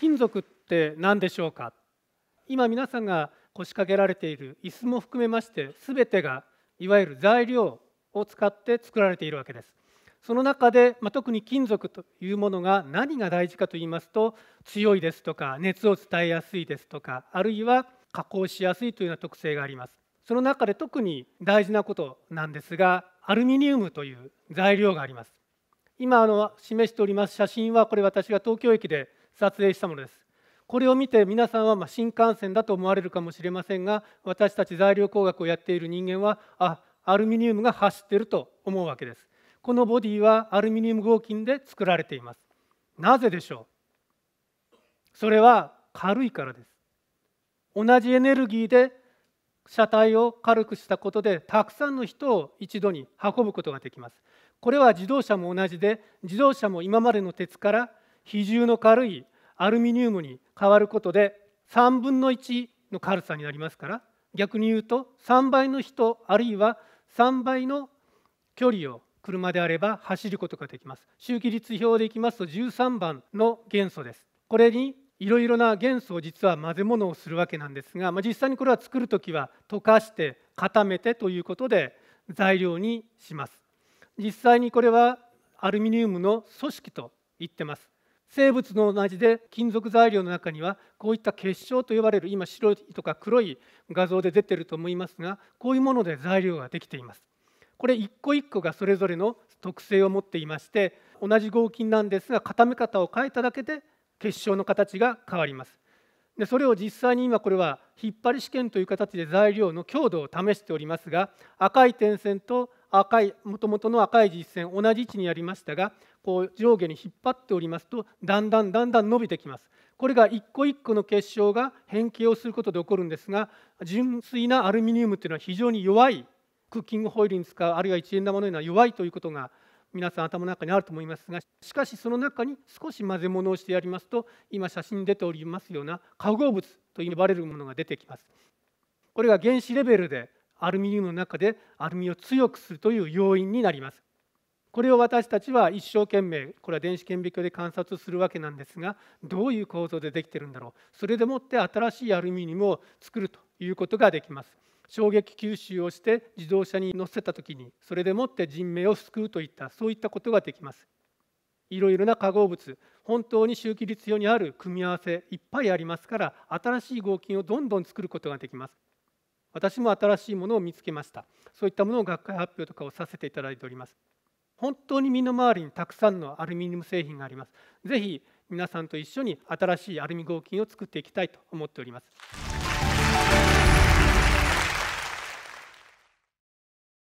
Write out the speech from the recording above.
金属って何でしょうか今皆さんが腰掛けられている椅子も含めまして全てがいわゆる材料を使って作られているわけです。その中で、まあ、特に金属というものが何が大事かと言いますと強いですとか熱を伝えやすいですとかあるいは加工しやすいというような特性があります。その中で特に大事なことなんですがアルミニウムという材料があります。今あの示しております写真はこれ私が東京駅で撮影したものです。これを見て皆さんはま新幹線だと思われるかもしれませんが私たち材料工学をやっている人間はあアルミニウムが走っていると思うわけです。このボディはアルミニウム合金で作られています。なぜでしょうそれは軽いからです。同じエネルギーで車体を軽くしたことでたくさんの人を一度に運ぶことができます。これは自動車も同じで自動車も今までの鉄から比重の軽いアルミニウムに変わることで3分の1の軽さになりますから逆に言うと3倍の人あるいは3倍の距離を車であれば走ることができます周期率表でいきますと13番の元素ですこれにいろいろな元素を実は混ぜ物をするわけなんですが、まあ、実際にこれは作る時は溶かして固めてということで材料にします実際にこれはアルミニウムの組織と言ってます生物の同じで金属材料の中にはこういった結晶と呼ばれる今白いとか黒い画像で出てると思いますがこういうもので材料ができています。これ一個一個がそれぞれの特性を持っていまして同じ合金なんですが固め方を変えただけで結晶の形が変わります。でそれを実際に今これは引っ張り試験という形で材料の強度を試しておりますが赤い点線と赤いもともとの赤い実線同じ位置にありましたがこう上下に引っ張っておりますとだんだんだんだん伸びてきます。これが一個一個の結晶が変形をすることで起こるんですが純粋なアルミニウムというのは非常に弱いクッキングホイルに使うあるいは一円玉のような弱いということが皆さん頭の中にあると思いますがしかしその中に少し混ぜ物をしてやりますと今写真に出ておりますような化合物と呼ばれるものが出てきます。これが原子レベルでアルミニウムの中でアルミを強くするという要因になります。これを私たちは一生懸命これは電子顕微鏡で観察するわけなんですがどういう構造でできてるんだろうそれでもって新しいアルミニウムを作るということができます。衝撃吸収をして自動車に乗せた時にそれでもって人命を救うといったそういったことができます。いろいろな化合物本当に周期率用にある組み合わせいっぱいありますから新しい合金をどんどん作ることができます。私も新しいものを見つけましたそういったものを学会発表とかをさせていただいております本当に身の回りにたくさんのアルミニウム製品がありますぜひ皆さんと一緒に新しいアルミ合金を作っていきたいと思っております